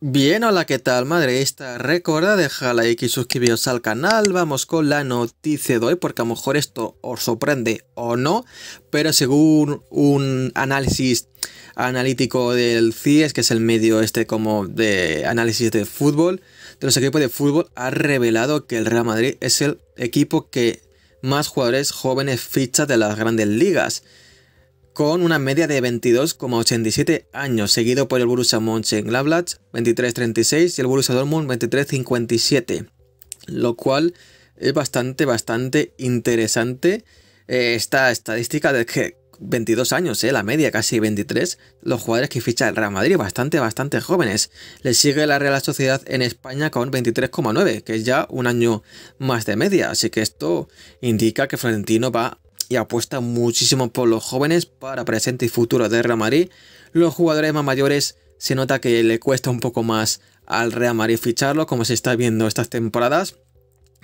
Bien, hola, ¿qué tal, Esta, Recuerda deja like y suscribiros al canal. Vamos con la noticia de hoy, porque a lo mejor esto os sorprende o no, pero según un análisis analítico del CIES, que es el medio este como de análisis de fútbol, de los equipos de fútbol, ha revelado que el Real Madrid es el equipo que más jugadores jóvenes ficha de las grandes ligas con una media de 22,87 años, seguido por el Borussia Mönchengladbach 23,36 y el Borussia Dortmund 23,57, lo cual es bastante, bastante interesante eh, esta estadística de que 22 años, eh, la media casi 23, los jugadores que ficha el Real Madrid, bastante, bastante jóvenes. Le sigue la Real Sociedad en España con 23,9, que es ya un año más de media, así que esto indica que Florentino va y apuesta muchísimo por los jóvenes para presente y futuro de Real Madrid. Los jugadores más mayores se nota que le cuesta un poco más al Real Madrid ficharlo, como se está viendo estas temporadas.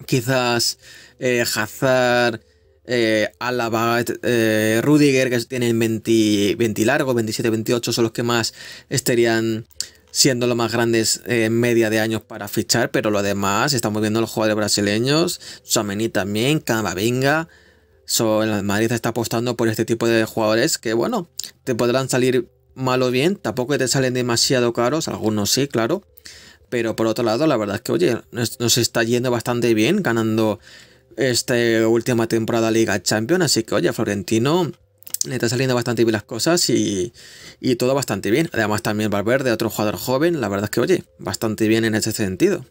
Quizás eh, Hazard, eh, Alaba, eh, Rudiger, que tienen 20, 20 largos, 27, 28, son los que más estarían siendo los más grandes en media de años para fichar, pero lo demás, estamos viendo los jugadores brasileños, Xameni también, Camavinga, So, Madrid está apostando por este tipo de jugadores que, bueno, te podrán salir mal o bien, tampoco te salen demasiado caros, algunos sí, claro. Pero por otro lado, la verdad es que, oye, nos, está yendo bastante bien ganando esta última temporada Liga Champions. Así que, oye, Florentino le está saliendo bastante bien las cosas y, y todo bastante bien. Además, también Valverde, otro jugador joven, la verdad es que, oye, bastante bien en ese sentido.